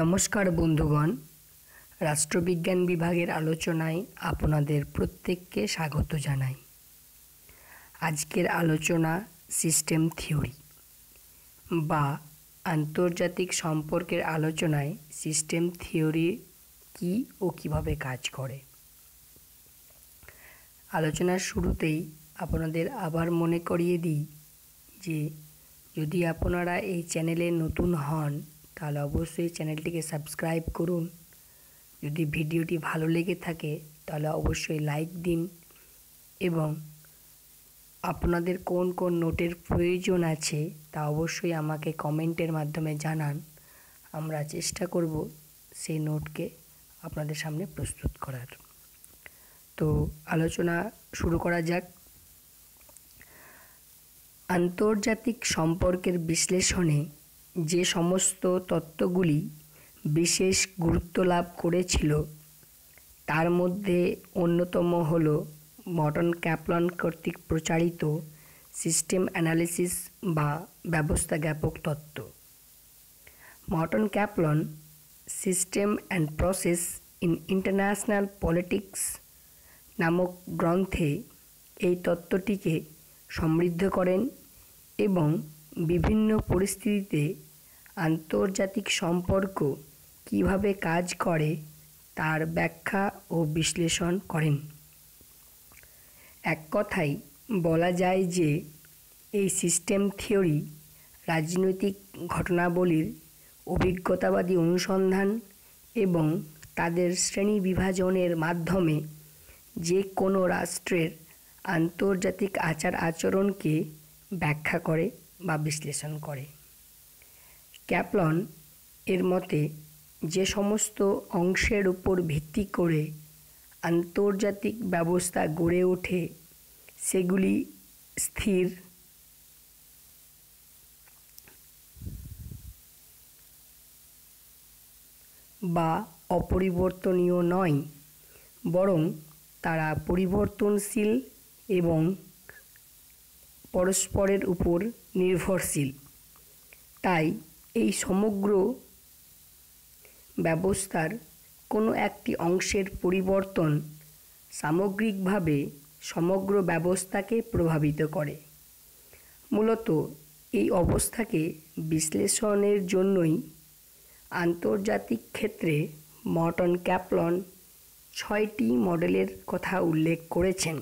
নমস্কার বন্ধুগণ রাষ্ট্রবিজ্ঞান বিভাগের আলোচনায় আপনাদের প্রত্যেককে স্বাগত জানাই আজকের আলোচনা সিস্টেম থিওরি বা আন্তর্জাতিক সম্পর্কের আলোচনায় সিস্টেম থিওরি কি ও কিভাবে কাজ করে আলোচনার শুরুতেই আপনাদের আবার মনে করিয়ে দিই যে যদি আপনারা এই চ্যানেলে নতুন হন তাহলে অবশ্যই চ্যানেলটিকে সাবস্ক্রাইব করুন যদি ভিডিওটি ভালো লেগে থাকে তাহলে অবশ্যই লাইক দিন এবং আপনাদের কোন কোন নোটের প্রয়োজন আছে তা অবশ্যই আমাকে কমেন্টের মাধ্যমে জানান আমরা চেষ্টা করব সেই নোটকে আপনাদের সামনে প্রস্তুত করার তো আলোচনা শুরু করা যাক আন্তর্জাতিক সম্পর্কের বিশ্লেষণে যে সমস্ত তত্ত্বগুলি বিশেষ গুরুত্ব লাভ করেছিল তার মধ্যে অন্যতম হল মডার্ন ক্যাপলন কর্তৃক প্রচারিত সিস্টেম অ্যানালিসিস বা ব্যবস্থা জ্ঞাপক তত্ত্ব modern Kaplan system and process in international politics নামক গ্রন্থে এই তত্ত্বটিকে সমৃদ্ধ করেন এবং বিভিন্ন পরিস্থিতিতে আন্তর্জাতিক সম্পর্ক কীভাবে কাজ করে তার ব্যাখ্যা ও বিশ্লেষণ করেন এক কথায় বলা যায় যে এই সিস্টেম থিওরি রাজনৈতিক ঘটনাবলীর অভিজ্ঞতাবাদী অনুসন্ধান এবং তাদের শ্রেণী বিভাজনের মাধ্যমে যে কোনো রাষ্ট্রের আন্তর্জাতিক আচার আচরণকে ব্যাখ্যা করে বা বিশ্লেষণ করে ক্যাপলন এর মতে যে সমস্ত অংশের উপর ভিত্তি করে আন্তর্জাতিক ব্যবস্থা গড়ে ওঠে সেগুলি স্থির বা অপরিবর্তনীয় নয় বরং তারা পরিবর্তনশীল এবং পরস্পরের উপর নির্ভরশীল তাই এই সমগ্র ব্যবস্থার কোনো একটি অংশের পরিবর্তন সামগ্রিকভাবে সমগ্র ব্যবস্থাকে প্রভাবিত করে মূলত এই অবস্থাকে বিশ্লেষণের জন্যই আন্তর্জাতিক ক্ষেত্রে মর্টন ক্যাপলন ছয়টি মডেলের কথা উল্লেখ করেছেন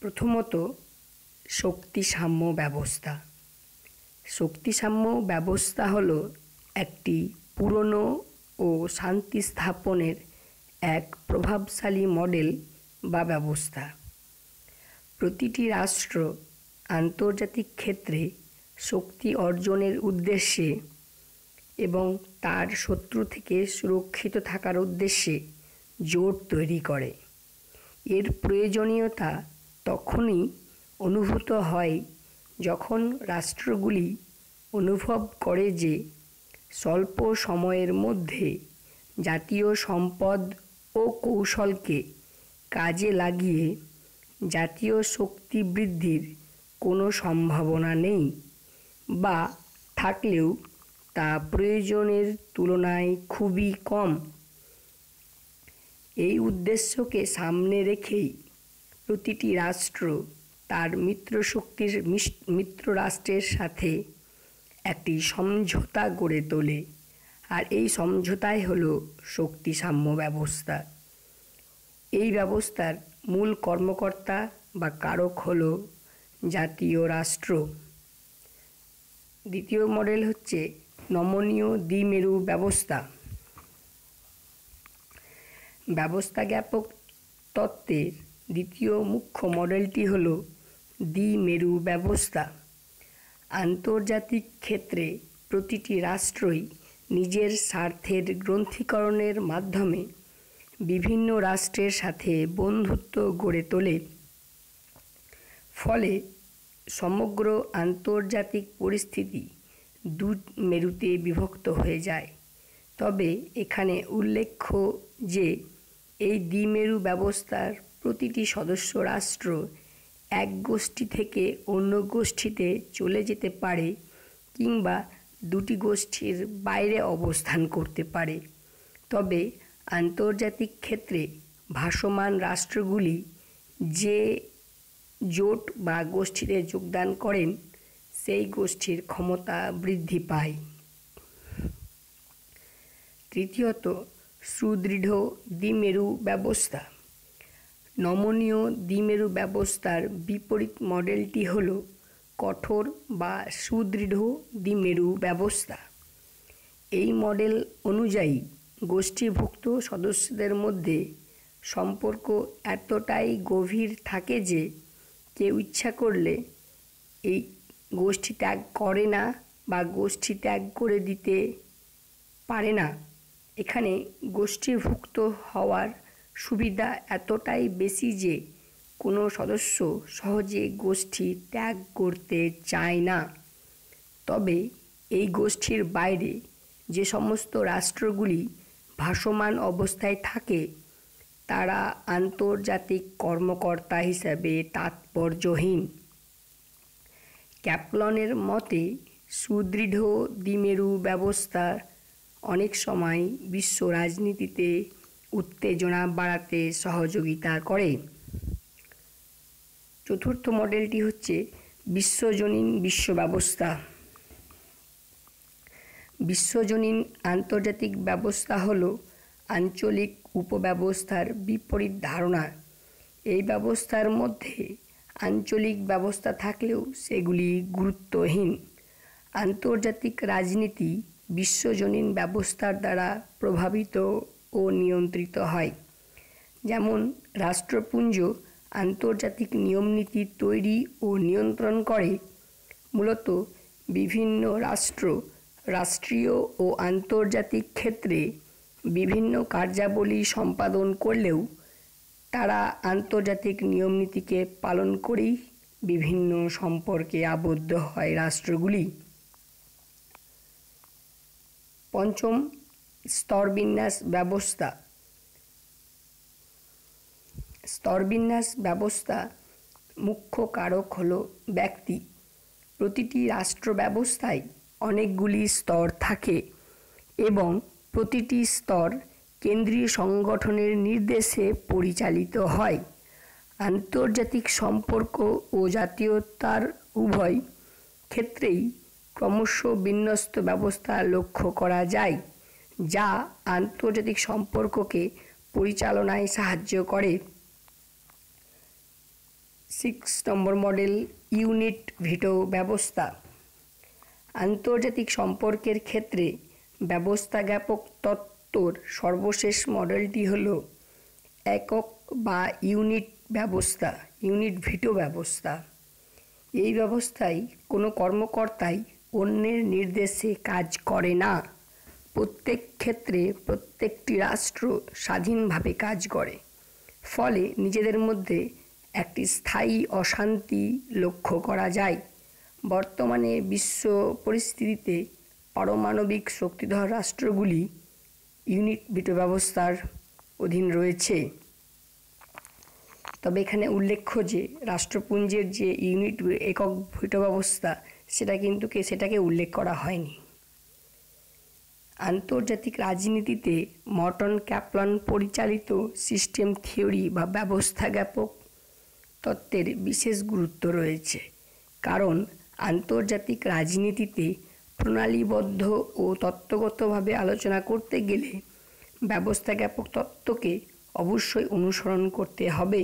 প্রথমত শক্তি সাম্য ব্যবস্থা শক্তি সাম্য ব্যবস্থা হল একটি পুরনো ও শান্তি স্থাপনের এক প্রভাবশালী মডেল বা ব্যবস্থা প্রতিটি রাষ্ট্র আন্তর্জাতিক ক্ষেত্রে শক্তি অর্জনের উদ্দেশ্যে এবং তার শত্রু থেকে সুরক্ষিত থাকার উদ্দেশ্যে জোট তৈরি করে এর প্রয়োজনীয়তা তখনই অনুভূত হয় যখন রাষ্ট্রগুলি অনুভব করে যে স্বল্প সময়ের মধ্যে জাতীয় সম্পদ ও কৌশলকে কাজে লাগিয়ে জাতীয় শক্তি বৃদ্ধির কোনো সম্ভাবনা নেই বা থাকলেও তা প্রয়োজনের তুলনায় খুবই কম এই উদ্দেশ্যকে সামনে রেখেই প্রতিটি রাষ্ট্র তার মিত্র শক্তির মিত্র রাষ্ট্রের সাথে একটি সমঝোতা গড়ে তোলে আর এই সমঝোতাই হল শক্তি সাম্য ব্যবস্থা এই ব্যবস্থার মূল কর্মকর্তা বা কারক হল জাতীয় রাষ্ট্র দ্বিতীয় মডেল হচ্ছে নমনীয় দ্বিমেরু ব্যবস্থা ব্যবস্থা জ্ঞাপক তত্ত্বের দ্বিতীয় মুখ্য মডেলটি হলো দ্বিমেরু ব্যবস্থা আন্তর্জাতিক ক্ষেত্রে প্রতিটি রাষ্ট্রই নিজের স্বার্থের গ্রন্থীকরণের মাধ্যমে বিভিন্ন রাষ্ট্রের সাথে বন্ধুত্ব গড়ে তোলে ফলে সমগ্র আন্তর্জাতিক পরিস্থিতি দু মেরুতে বিভক্ত হয়ে যায় তবে এখানে উল্লেখ্য যে এই দ্বিমেরু ব্যবস্থার প্রতিটি সদস্য রাষ্ট্র এক গোষ্ঠী থেকে অন্য গোষ্ঠীতে চলে যেতে পারে কিংবা দুটি গোষ্ঠীর বাইরে অবস্থান করতে পারে তবে আন্তর্জাতিক ক্ষেত্রে ভাসমান রাষ্ট্রগুলি যে জোট বা গোষ্ঠীতে যোগদান করেন সেই গোষ্ঠীর ক্ষমতা বৃদ্ধি পায় তৃতীয়ত সুদৃঢ় দ্বিমেরু ব্যবস্থা নমনীয় দ্বিমেরু ব্যবস্থার বিপরীত মডেলটি হল কঠোর বা সুদৃঢ় দ্বিমেরু ব্যবস্থা এই মডেল অনুযায়ী গোষ্ঠীভুক্ত সদস্যদের মধ্যে সম্পর্ক এতটাই গভীর থাকে যে কেউ ইচ্ছা করলে এই গোষ্ঠী ত্যাগ করে না বা গোষ্ঠী ত্যাগ করে দিতে পারে না এখানে গোষ্ঠীভুক্ত হওয়ার সুবিধা এতটাই বেশি যে কোনো সদস্য সহজে গোষ্ঠী ত্যাগ করতে চায় না তবে এই গোষ্ঠীর বাইরে যে সমস্ত রাষ্ট্রগুলি ভাসমান অবস্থায় থাকে তারা আন্তর্জাতিক কর্মকর্তা হিসাবে তাৎপর্যহীন ক্যাপলনের মতে সুদৃঢ় দ্বিমেরু ব্যবস্থা অনেক সময় বিশ্ব রাজনীতিতে উত্তেজনা বাড়াতে সহযোগিতা করে চতুর্থ মডেলটি হচ্ছে বিশ্বজনীন বিশ্ব ব্যবস্থা বিশ্বজনীন আন্তর্জাতিক ব্যবস্থা হল আঞ্চলিক উপব্যবস্থার বিপরীত ধারণা এই ব্যবস্থার মধ্যে আঞ্চলিক ব্যবস্থা থাকলেও সেগুলি গুরুত্বহীন আন্তর্জাতিক রাজনীতি বিশ্বজনীন ব্যবস্থার দ্বারা প্রভাবিত ও নিয়ন্ত্রিত হয় যেমন রাষ্ট্রপুঞ্জ আন্তর্জাতিক নিয়মনীতি তৈরি ও নিয়ন্ত্রণ করে মূলত বিভিন্ন রাষ্ট্র রাষ্ট্রীয় ও আন্তর্জাতিক ক্ষেত্রে বিভিন্ন কার্যাবলী সম্পাদন করলেও তারা আন্তর্জাতিক নিয়মনীতিকে পালন করেই বিভিন্ন সম্পর্কে আবদ্ধ হয় রাষ্ট্রগুলি পঞ্চম স্তরবিন্যাস ব্যবস্থা স্তরবিন্যাস ব্যবস্থা মুখ্য কারক হল ব্যক্তি প্রতিটি রাষ্ট্র ব্যবস্থায় অনেকগুলি স্তর থাকে এবং প্রতিটি স্তর কেন্দ্রীয় সংগঠনের নির্দেশে পরিচালিত হয় আন্তর্জাতিক সম্পর্ক ও জাতীয়তার উভয় ক্ষেত্রেই ক্রমশ বিন্যস্ত ব্যবস্থা লক্ষ্য করা যায় যা আন্তর্জাতিক সম্পর্ককে পরিচালনায় সাহায্য করে six number model unit veto ব্যবস্থা আন্তর্জাতিক সম্পর্কের ক্ষেত্রে ব্যবস্থা জ্ঞাপক তত্ত্বর সর্বশেষ মডেলটি হল একক বা ইউনিট ব্যবস্থা ইউনিট ভিটো ব্যবস্থা এই ব্যবস্থায় কোনো কর্মকর্তাই অন্যের নির্দেশে কাজ করে না প্রত্যেক ক্ষেত্রে প্রত্যেকটি রাষ্ট্র স্বাধীনভাবে কাজ করে ফলে নিজেদের মধ্যে একটি স্থায়ী অশান্তি লক্ষ্য করা যায় বর্তমানে বিশ্ব পরিস্থিতিতে পারমাণবিক শক্তিধর রাষ্ট্রগুলি ইউনিট ভিটো ব্যবস্থার অধীন রয়েছে তবে এখানে উল্লেখ্য যে রাষ্ট্রপুঞ্জের যে ইউনিট একক ভিটো ব্যবস্থা সেটা কিন্তু সেটাকে উল্লেখ করা হয়নি আন্তর্জাতিক রাজনীতিতে মর্টন ক্যাপলন পরিচালিত সিস্টেম থিওরি বা ব্যবস্থা জ্ঞাপক তত্ত্বের বিশেষ গুরুত্ব রয়েছে কারণ আন্তর্জাতিক রাজনীতিতে প্রণালীবদ্ধ ও তত্ত্বগতভাবে আলোচনা করতে গেলে ব্যবস্থা জ্ঞাপক তত্ত্বকে অবশ্যই অনুসরণ করতে হবে